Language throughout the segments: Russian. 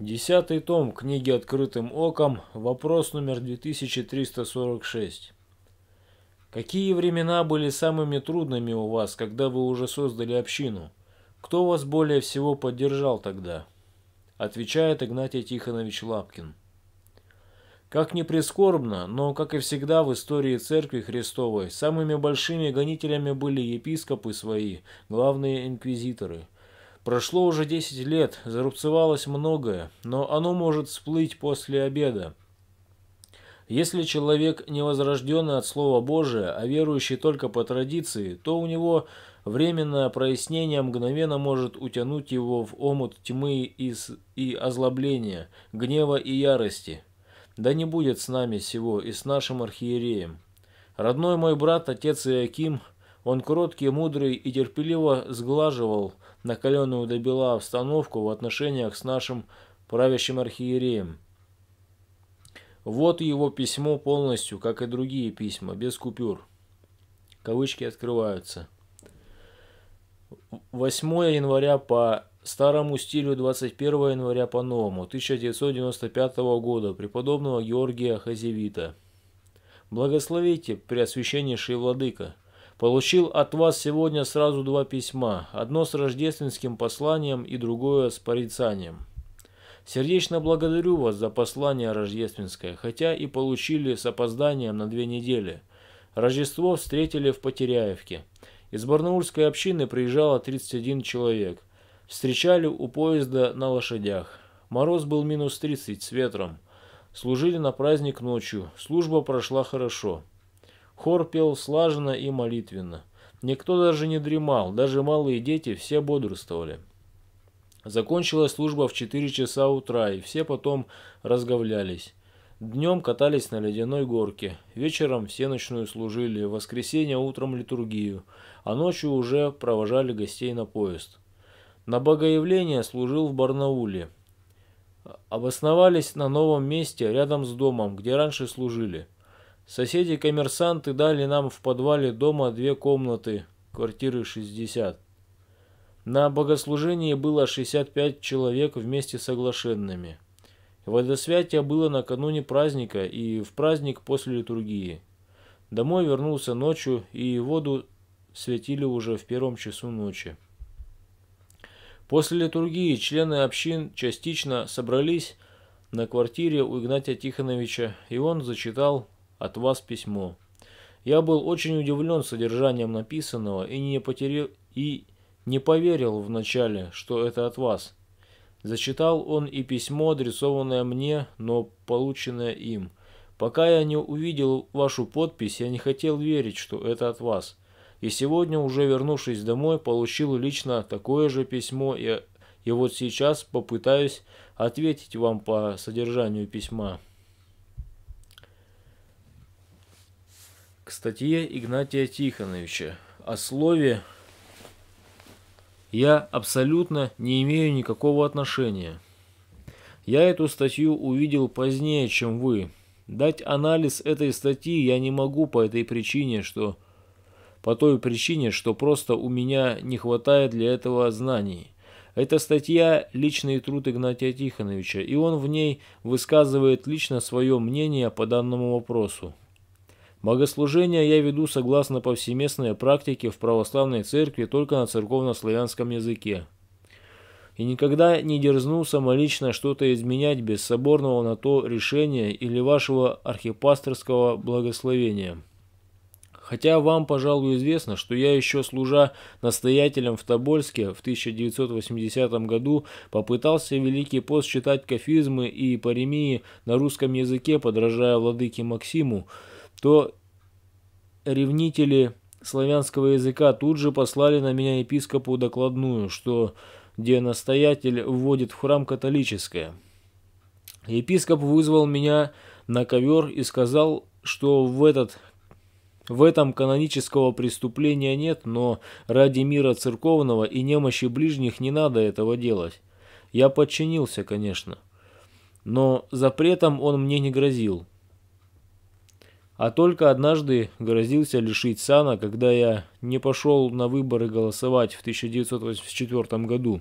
Десятый том книги «Открытым оком», вопрос номер 2346. Какие времена были самыми трудными у вас, когда вы уже создали общину? Кто вас более всего поддержал тогда? Отвечает Игнатий Тихонович Лапкин. Как ни прискорбно, но, как и всегда в истории Церкви Христовой, самыми большими гонителями были епископы свои, главные инквизиторы – Прошло уже десять лет, зарубцевалось многое, но оно может всплыть после обеда. Если человек не возрожденный от Слова Божия, а верующий только по традиции, то у него временное прояснение мгновенно может утянуть его в омут тьмы и озлобления, гнева и ярости. Да не будет с нами всего и с нашим архиереем. Родной мой брат, отец Иаким, он кроткий, мудрый и терпеливо сглаживал накаленную до бела обстановку в отношениях с нашим правящим архиереем. Вот его письмо полностью, как и другие письма, без купюр. Кавычки открываются. 8 января по старому стилю 21 января по новому 1995 года преподобного Георгия Хазевита. Благословите, Преосвященнейший Владыка! Получил от вас сегодня сразу два письма, одно с рождественским посланием и другое с порицанием. Сердечно благодарю вас за послание рождественское, хотя и получили с опозданием на две недели. Рождество встретили в Потеряевке. Из барнаульской общины приезжало 31 человек. Встречали у поезда на лошадях. Мороз был минус 30 с ветром. Служили на праздник ночью. Служба прошла хорошо. Хор пел слаженно и молитвенно. Никто даже не дремал, даже малые дети все бодрствовали. Закончилась служба в 4 часа утра, и все потом разговлялись. Днем катались на ледяной горке, вечером всеночную служили, в воскресенье утром литургию, а ночью уже провожали гостей на поезд. На богоявление служил в Барнауле. Обосновались на новом месте рядом с домом, где раньше служили – Соседи-коммерсанты дали нам в подвале дома две комнаты, квартиры 60. На богослужении было 65 человек вместе с оглашенными. Водосвятие было накануне праздника и в праздник после литургии. Домой вернулся ночью, и воду светили уже в первом часу ночи. После литургии члены общин частично собрались на квартире у Игнатия Тихоновича, и он зачитал от вас письмо. Я был очень удивлен содержанием написанного и не, потерял, и не поверил вначале, что это от вас. Зачитал он и письмо, адресованное мне, но полученное им. Пока я не увидел вашу подпись, я не хотел верить, что это от вас. И сегодня, уже вернувшись домой, получил лично такое же письмо, и, и вот сейчас попытаюсь ответить вам по содержанию письма». к статье Игнатия Тихоновича о слове я абсолютно не имею никакого отношения. Я эту статью увидел позднее, чем вы. Дать анализ этой статьи я не могу по этой причине, что по той причине, что просто у меня не хватает для этого знаний. Эта статья – личный труд Игнатия Тихоновича, и он в ней высказывает лично свое мнение по данному вопросу. Богослужение я веду согласно повсеместной практике в православной церкви только на церковно-славянском языке. И никогда не дерзну самолично что-то изменять без соборного на то решения или вашего архипасторского благословения. Хотя вам, пожалуй, известно, что я еще служа настоятелем в Тобольске в 1980 году попытался Великий пост читать кафизмы и паремии на русском языке, подражая владыке Максиму, то ревнители славянского языка тут же послали на меня епископу докладную, что где настоятель вводит в храм католическое. Епископ вызвал меня на ковер и сказал, что в этот в этом канонического преступления нет, но ради мира церковного и немощи ближних не надо этого делать. Я подчинился, конечно. Но запретом он мне не грозил а только однажды грозился лишить сана, когда я не пошел на выборы голосовать в 1984 году.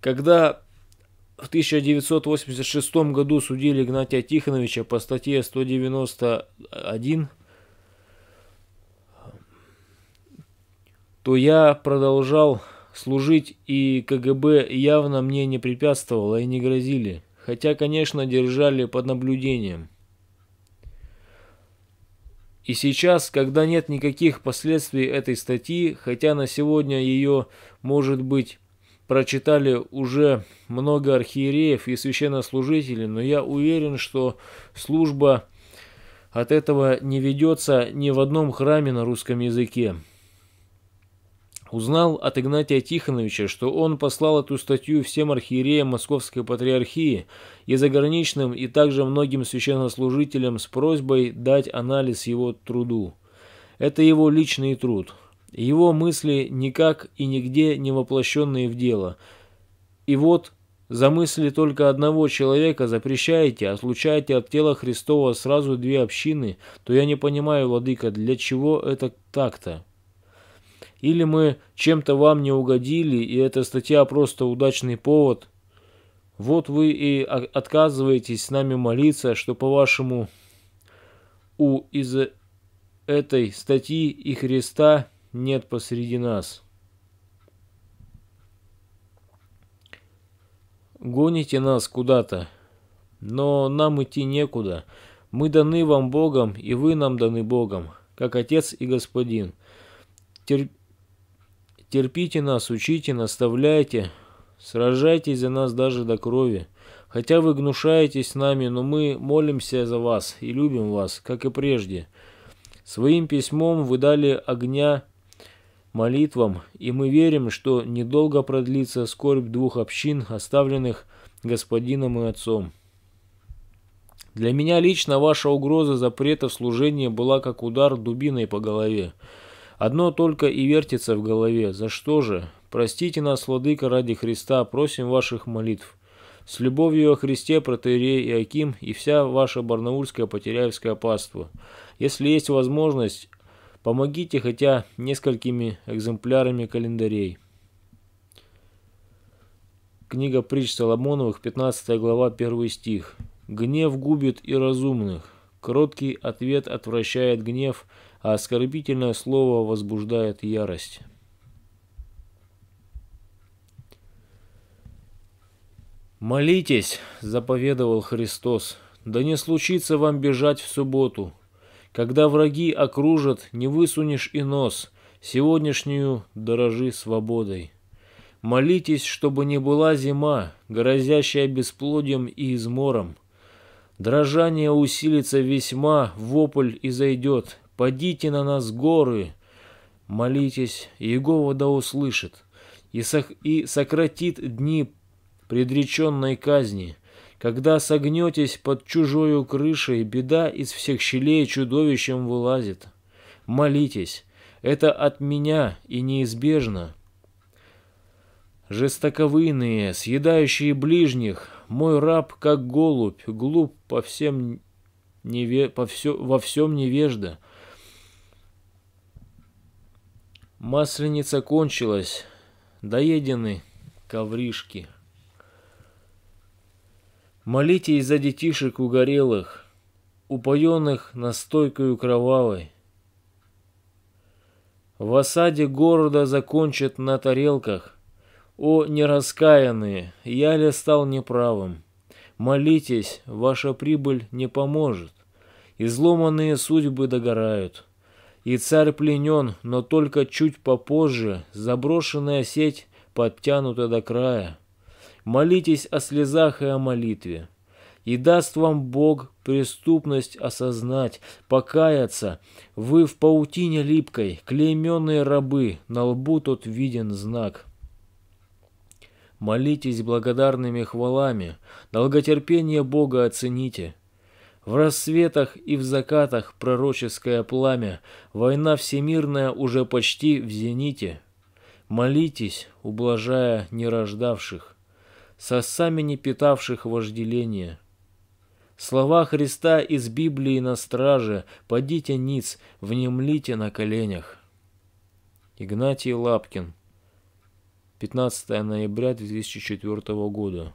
Когда в 1986 году судили Игнатия Тихоновича по статье 191, то я продолжал служить, и КГБ явно мне не препятствовало и не грозили, хотя, конечно, держали под наблюдением – и сейчас, когда нет никаких последствий этой статьи, хотя на сегодня ее, может быть, прочитали уже много архиереев и священнослужителей, но я уверен, что служба от этого не ведется ни в одном храме на русском языке. Узнал от Игнатия Тихоновича, что он послал эту статью всем архиереям Московской Патриархии и заграничным, и также многим священнослужителям с просьбой дать анализ его труду. Это его личный труд. Его мысли никак и нигде не воплощенные в дело. И вот за мысли только одного человека запрещаете, отлучаете а от тела Христова сразу две общины, то я не понимаю, владыка, для чего это так-то? Или мы чем-то вам не угодили, и эта статья просто удачный повод. Вот вы и отказываетесь с нами молиться, что по-вашему у из этой статьи и Христа нет посреди нас. Гоните нас куда-то, но нам идти некуда. Мы даны вам Богом, и вы нам даны Богом, как Отец и Господин. Тер... Терпите нас, учите, наставляйте, сражайтесь за нас даже до крови. Хотя вы гнушаетесь нами, но мы молимся за вас и любим вас, как и прежде. Своим письмом вы дали огня молитвам, и мы верим, что недолго продлится скорбь двух общин, оставленных господином и отцом. Для меня лично ваша угроза запрета служения была как удар дубиной по голове. Одно только и вертится в голове. За что же? Простите нас, Владыка, ради Христа, просим ваших молитв. С любовью о Христе, протеерей и Аким и вся ваша барнаульская потеряевская паства. Если есть возможность, помогите хотя несколькими экземплярами календарей. Книга притч Соломоновых, 15 глава, 1 стих. «Гнев губит и разумных, кроткий ответ отвращает гнев, а оскорбительное слово возбуждает ярость. «Молитесь», — заповедовал Христос, — «да не случится вам бежать в субботу. Когда враги окружат, не высунешь и нос. Сегодняшнюю дорожи свободой. Молитесь, чтобы не была зима, грозящая бесплодием и измором. Дрожание усилится весьма, вопль и зайдет, «Подите на нас горы!» Молитесь, Иегова да услышит и, сох... и сократит дни предреченной казни. Когда согнетесь под чужою крышей, беда из всех щелей чудовищем вылазит. Молитесь, это от меня и неизбежно. Жестоковыйные, съедающие ближних, мой раб как голубь, глуп по всем неве... по все... во всем невежда. Масленица кончилась, доедены ковришки. Молитесь за детишек угорелых, упоенных настойкою кровавой. В осаде города закончат на тарелках. О, нераскаянные, я ли стал неправым? Молитесь, ваша прибыль не поможет. Изломанные судьбы догорают. И царь пленен, но только чуть попозже заброшенная сеть подтянута до края. Молитесь о слезах и о молитве. И даст вам Бог преступность осознать, покаяться. Вы в паутине липкой, клейменные рабы, на лбу тот виден знак. Молитесь благодарными хвалами, долготерпение Бога оцените. В рассветах и в закатах пророческое пламя, война всемирная уже почти в зените. Молитесь, ублажая нерождавших, сосами не питавших вожделения. Слова Христа из Библии на страже, подите ниц, внемлите на коленях. Игнатий Лапкин, 15 ноября 2004 года.